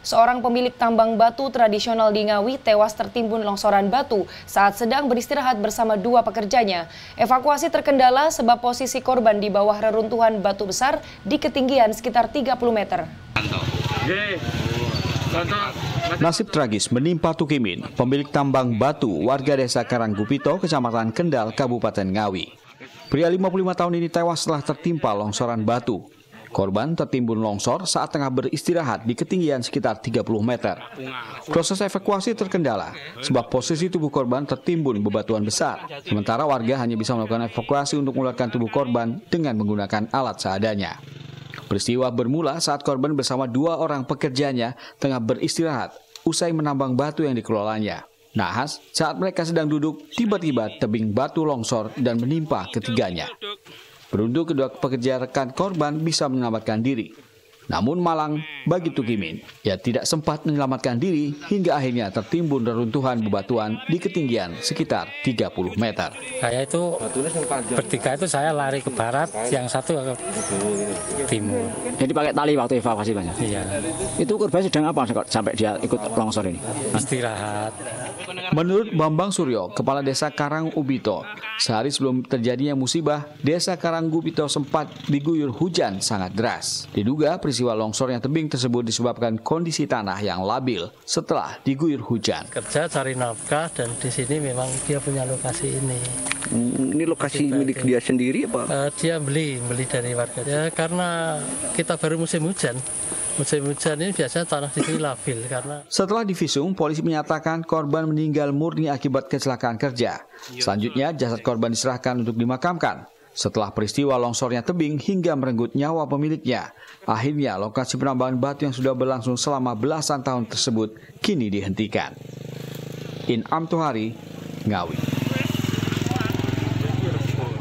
Seorang pemilik tambang batu tradisional di Ngawi tewas tertimbun longsoran batu saat sedang beristirahat bersama dua pekerjanya. Evakuasi terkendala sebab posisi korban di bawah reruntuhan batu besar di ketinggian sekitar 30 meter. Nasib tragis menimpa Tukimin, pemilik tambang batu warga desa Karanggupito, Kecamatan Kendal, Kabupaten Ngawi. Pria 55 tahun ini tewas setelah tertimpa longsoran batu. Korban tertimbun longsor saat tengah beristirahat di ketinggian sekitar 30 meter. Proses evakuasi terkendala sebab posisi tubuh korban tertimbun bebatuan besar. Sementara warga hanya bisa melakukan evakuasi untuk mengeluarkan tubuh korban dengan menggunakan alat seadanya. Peristiwa bermula saat korban bersama dua orang pekerjanya tengah beristirahat usai menambang batu yang dikelolanya. Nahas saat mereka sedang duduk, tiba-tiba tebing batu longsor dan menimpa ketiganya. Beruntung kedua pekerja rekan korban bisa menyelamatkan diri. Namun malang bagi Tukimin, ia tidak sempat menyelamatkan diri hingga akhirnya tertimbun reruntuhan bebatuan di ketinggian sekitar 30 meter. Saya itu bertiga itu saya lari ke barat, yang satu ke timur. Jadi pakai tali waktu evakuasi banyak? Iya. Itu korban sedang apa sampai dia ikut longsor ini? Istirahat. Menurut Bambang Suryo, Kepala Desa Karang Ubito, sehari sebelum terjadinya musibah, Desa Karang Ubito sempat diguyur hujan sangat deras. Diduga peristiwa Peristiwa longsornya tebing tersebut disebabkan kondisi tanah yang labil setelah diguyur hujan. Kerja cari nafkah dan di sini memang dia punya lokasi ini. Hmm, ini lokasi kita, milik dia sendiri apa? Uh, dia beli, beli dari warga. Ya karena kita baru musim hujan, musim hujan ini biasanya tanah di sini labil karena setelah divisum polisi menyatakan korban meninggal murni akibat kecelakaan kerja selanjutnya jasad korban diserahkan untuk dimakamkan setelah peristiwa longsornya tebing hingga merenggut nyawa pemiliknya, akhirnya lokasi penambangan batu yang sudah berlangsung selama belasan tahun tersebut kini dihentikan. In Amtohari, Ngawi.